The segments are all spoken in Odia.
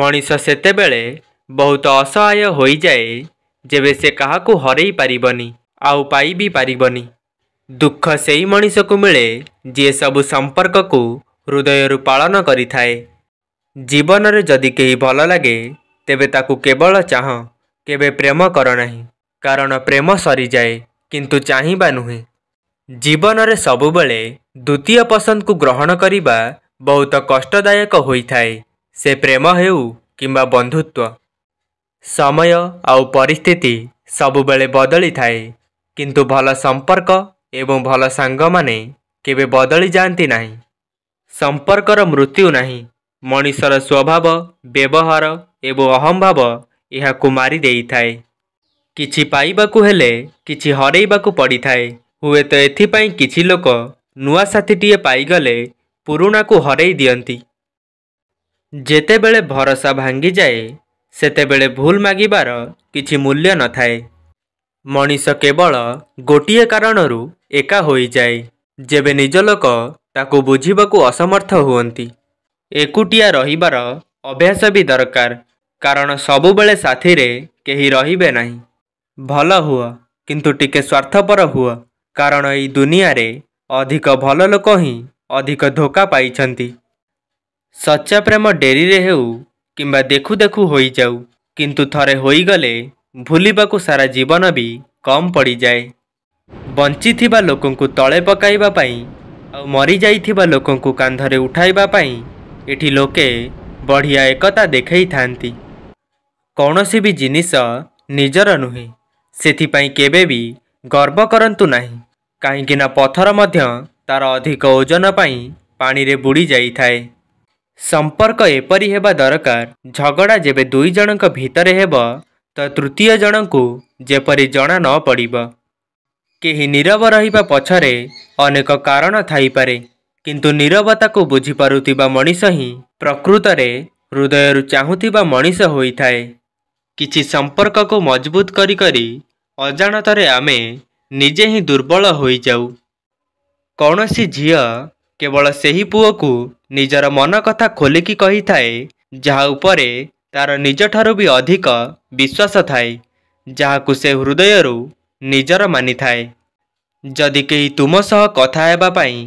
ମଣିଷ ସେତେବେଳେ ବହୁତ ଅସହାୟ ହୋଇଯାଏ ଯେବେ ସେ କାହାକୁ ହରେଇ ପାରିବନି ଆଉ ପାଇବି ପାରିବନି ଦୁଃଖ ସେଇ ମଣିଷକୁ ମିଳେ ଯିଏ ସବୁ ସମ୍ପର୍କକୁ ହୃଦୟରୁ ପାଳନ କରିଥାଏ ଜୀବନରେ ଯଦି କେହି ଭଲ ଲାଗେ ତେବେ ତାକୁ କେବଳ ଚାହ କେବେ ପ୍ରେମ କର ନାହିଁ କାରଣ ପ୍ରେମ ସରିଯାଏ କିନ୍ତୁ ଚାହିଁବା ନୁହେଁ ଜୀବନରେ ସବୁବେଳେ ଦ୍ୱିତୀୟ ପସନ୍ଦକୁ ଗ୍ରହଣ କରିବା ବହୁତ କଷ୍ଟଦାୟକ ହୋଇଥାଏ ସେ ପ୍ରେମ ହେଉ କିମ୍ବା ବନ୍ଧୁତ୍ୱ ସମୟ ଆଉ ପରିସ୍ଥିତି ସବୁବେଳେ ବଦଳିଥାଏ କିନ୍ତୁ ଭଲ ସମ୍ପର୍କ ଏବଂ ଭଲ ସାଙ୍ଗମାନେ କେବେ ବଦଳି ଯାଆନ୍ତି ନାହିଁ ସମ୍ପର୍କର ମୃତ୍ୟୁ ନାହିଁ ମଣିଷର ସ୍ୱଭାବ ବ୍ୟବହାର ଏବଂ ଅହମ୍ଭାବ ଏହାକୁ ମାରି ଦେଇଥାଏ କିଛି ପାଇବାକୁ ହେଲେ କିଛି ହରେଇବାକୁ ପଡ଼ିଥାଏ ହୁଏତ ଏଥିପାଇଁ କିଛି ଲୋକ ନୂଆ ସାଥିଟିଏ ପାଇଗଲେ ପୁରୁଣାକୁ ହରେଇ ଦିଅନ୍ତି ଯେତେବେଳେ ଭରସା ଭାଙ୍ଗିଯାଏ ସେତେବେଳେ ଭୁଲ ମାଗିବାର କିଛି ମୂଲ୍ୟ ନଥାଏ ମଣିଷ କେବଳ ଗୋଟିଏ କାରଣରୁ ଏକା ହୋଇଯାଏ ଯେବେ ନିଜ ଲୋକ ତାକୁ ବୁଝିବାକୁ ଅସମର୍ଥ ହୁଅନ୍ତି ଏକୁଟିଆ ରହିବାର ଅଭ୍ୟାସ ବି ଦରକାର କାରଣ ସବୁବେଳେ ସାଥିରେ କେହି ରହିବେ ନାହିଁ ଭଲ ହୁଅ କିନ୍ତୁ ଟିକେ ସ୍ୱାର୍ଥପର ହୁଅ କାରଣ ଏଇ ଦୁନିଆରେ ଅଧିକ ଭଲ ଲୋକ ହିଁ ଅଧିକ ଧୋକା ପାଇଛନ୍ତି ସଚ୍ଚା ପ୍ରେମ ଡେରିରେ ହେଉ କିମ୍ବା ଦେଖୁ ଦେଖୁ ହୋଇଯାଉ କିନ୍ତୁ ଥରେ ହୋଇଗଲେ ଭୁଲିବାକୁ ସାରା ଜୀବନ ବି କମ୍ ପଡ଼ିଯାଏ ବଞ୍ଚିଥିବା ଲୋକଙ୍କୁ ତଳେ ପକାଇବା ପାଇଁ ଆଉ ମରିଯାଇଥିବା ଲୋକଙ୍କୁ କାନ୍ଧରେ ଉଠାଇବା ପାଇଁ ଏଠି ଲୋକେ ବଢ଼ିଆ ଏକତା ଦେଖାଇଥାନ୍ତି କୌଣସି ବି ଜିନିଷ ନିଜର ନୁହେଁ ସେଥିପାଇଁ କେବେ ବି ଗର୍ବ କରନ୍ତୁ ନାହିଁ କାହିଁକିନା ପଥର ମଧ୍ୟ ତା'ର ଅଧିକ ଓଜନ ପାଇଁ ପାଣିରେ ବୁଡ଼ି ଯାଇଥାଏ ସମ୍ପର୍କ ଏପରି ହେବା ଦରକାର ଝଗଡ଼ା ଯେବେ ଦୁଇ ଜଣଙ୍କ ଭିତରେ ହେବ ତ ତୃତୀୟ ଜଣଙ୍କୁ ଯେପରି ଜଣା ନ ପଡ଼ିବ କେହି ନୀରବ ରହିବା ପଛରେ ଅନେକ କାରଣ ଥାଇପାରେ କିନ୍ତୁ ନୀରବତାକୁ ବୁଝିପାରୁଥିବା ମଣିଷ ହିଁ ପ୍ରକୃତରେ ହୃଦୟରୁ ଚାହୁଁଥିବା ମଣିଷ ହୋଇଥାଏ କିଛି ସମ୍ପର୍କକୁ ମଜବୁତ କରି କରି ଅଜାଣତରେ ଆମେ ନିଜେ ହିଁ ଦୁର୍ବଳ ହୋଇଯାଉ କୌଣସି ଝିଅ କେବଳ ସେହି ପୁଅକୁ ନିଜର ମନ କଥା ଖୋଲିକି କହିଥାଏ ଯାହା ଉପରେ ତା'ର ନିଜଠାରୁ ବି ଅଧିକ ବିଶ୍ୱାସ ଥାଏ ଯାହାକୁ ସେ ହୃଦୟରୁ ନିଜର ମାନିଥାଏ ଯଦି କେହି ତୁମ ସହ କଥା ହେବା ପାଇଁ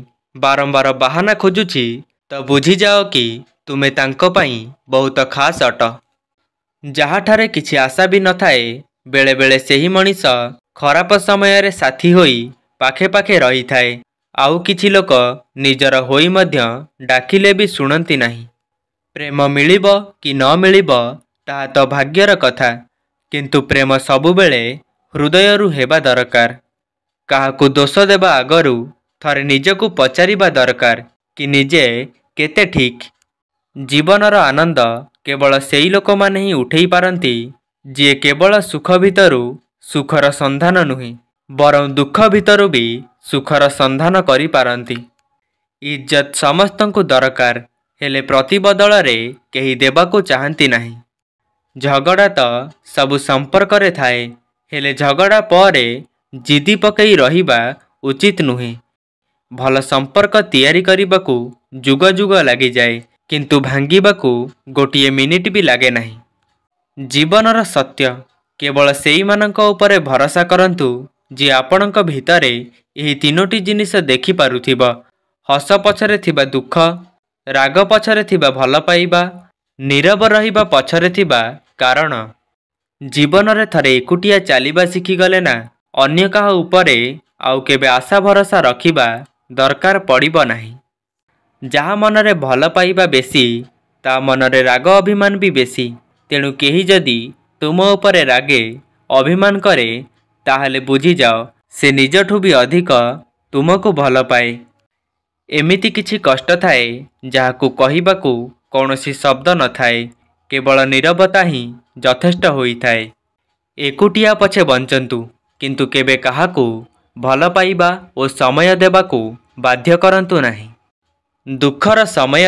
ବାରମ୍ବାର ବାହାନା ଖୋଜୁଛି ତ ବୁଝିଯାଅ କି ତୁମେ ତାଙ୍କ ପାଇଁ ବହୁତ ଖାସ୍ ଅଟ ଯାହାଠାରେ କିଛି ଆଶା ବି ନଥାଏ ବେଳେବେଳେ ସେହି ମଣିଷ ଖରାପ ସମୟରେ ସାଥୀ ହୋଇ ପାଖେ ପାଖେ ରହିଥାଏ ଆଉ କିଛି ଲୋକ ନିଜର ହୋଇ ମଧ୍ୟ ଡାକିଲେ ବି ଶୁଣନ୍ତି ନାହିଁ ପ୍ରେମ ମିଳିବ କି ନ ମିଳିବ ତାହା ତ ଭାଗ୍ୟର କଥା କିନ୍ତୁ ପ୍ରେମ ସବୁବେଳେ ହୃଦୟରୁ ହେବା ଦରକାର କାହାକୁ ଦୋଷ ଦେବା ଆଗରୁ ଥରେ ନିଜକୁ ପଚାରିବା ଦରକାର କି ନିଜେ କେତେ ଠିକ୍ ଜୀବନର ଆନନ୍ଦ କେବଳ ସେଇ ଲୋକମାନେ ହିଁ ଉଠେଇ ପାରନ୍ତି ଯିଏ କେବଳ ସୁଖ ଭିତରୁ ସୁଖର ସନ୍ଧାନ ନୁହେଁ ବରଂ ଦୁଃଖ ଭିତରୁ ବି ସୁଖର ସନ୍ଧାନ କରିପାରନ୍ତି ଇଜ୍ଜତ ସମସ୍ତଙ୍କୁ ଦରକାର ହେଲେ ପ୍ରତି ବଦଳରେ କେହି ଦେବାକୁ ଚାହାନ୍ତି ନାହିଁ ଝଗଡ଼ା ତ ସବୁ ସମ୍ପର୍କରେ ଥାଏ ହେଲେ ଝଗଡ଼ା ପରେ ଜିଦି ପକାଇ ରହିବା ଉଚିତ ନୁହେଁ ଭଲ ସମ୍ପର୍କ ତିଆରି କରିବାକୁ ଯୁଗ ଯୁଗ ଲାଗିଯାଏ କିନ୍ତୁ ଭାଙ୍ଗିବାକୁ ଗୋଟିଏ ମିନିଟ୍ ବି ଲାଗେ ନାହିଁ ଜୀବନର ସତ୍ୟ କେବଳ ସେଇମାନଙ୍କ ଉପରେ ଭରସା କରନ୍ତୁ ଯେ ଆପଣଙ୍କ ଭିତରେ ଏହି ତିନୋଟି ଜିନିଷ ଦେଖିପାରୁଥିବ ହସ ପଛରେ ଥିବା ଦୁଃଖ ରାଗ ପଛରେ ଥିବା ଭଲ ପାଇବା ନୀରବ ରହିବା ପଛରେ ଥିବା କାରଣ ଜୀବନରେ ଥରେ ଏକୁଟିଆ ଚାଲିବା ଶିଖିଗଲେ ନା ଅନ୍ୟ କାହା ଉପରେ ଆଉ କେବେ ଆଶା ଭରସା ରଖିବା ଦରକାର ପଡ଼ିବ ନାହିଁ ଯାହା ମନରେ ଭଲ ପାଇବା ବେଶୀ ତା ମନରେ ରାଗ ଅଭିମାନ ବି ବେଶୀ ତେଣୁ କେହି ଯଦି ତୁମ ଉପରେ ରାଗେ ଅଭିମାନ କରେ तुझिजा निजुबि अधिक तुमकु भलपा कष्ट थाए जहाँको कनसि शब्द नै केवल निरवता हिँड जथेष्टिया पछे बञ्चु कि के भनौ समय दबाु दुःख र समय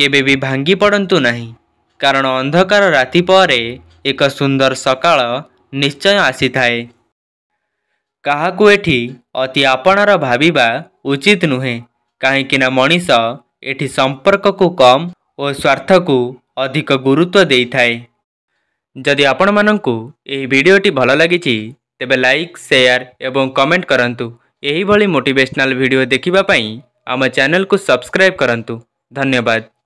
के भाँगि पड्नु नै कारण अन्धकार रातिपर एक सुन्दर सकाल निश्चय आसिए କାହାକୁ ଏଠି ଅତି ଆପଣାର ଭାବିବା ଉଚିତ ନୁହେଁ କାହିଁକିନା ମଣିଷ ଏଠି ସମ୍ପର୍କକୁ କମ୍ ଓ ସ୍ୱାର୍ଥକୁ ଅଧିକ ଗୁରୁତ୍ୱ ଦେଇଥାଏ ଯଦି ଆପଣମାନଙ୍କୁ ଏହି ଭିଡ଼ିଓଟି ଭଲ ଲାଗିଛି ତେବେ ଲାଇକ୍ ସେୟାର ଏବଂ କମେଣ୍ଟ କରନ୍ତୁ ଏହିଭଳି ମୋଟିଭେସନାଲ୍ ଭିଡ଼ିଓ ଦେଖିବା ପାଇଁ ଆମ ଚ୍ୟାନେଲକୁ ସବସ୍କ୍ରାଇବ୍ କରନ୍ତୁ ଧନ୍ୟବାଦ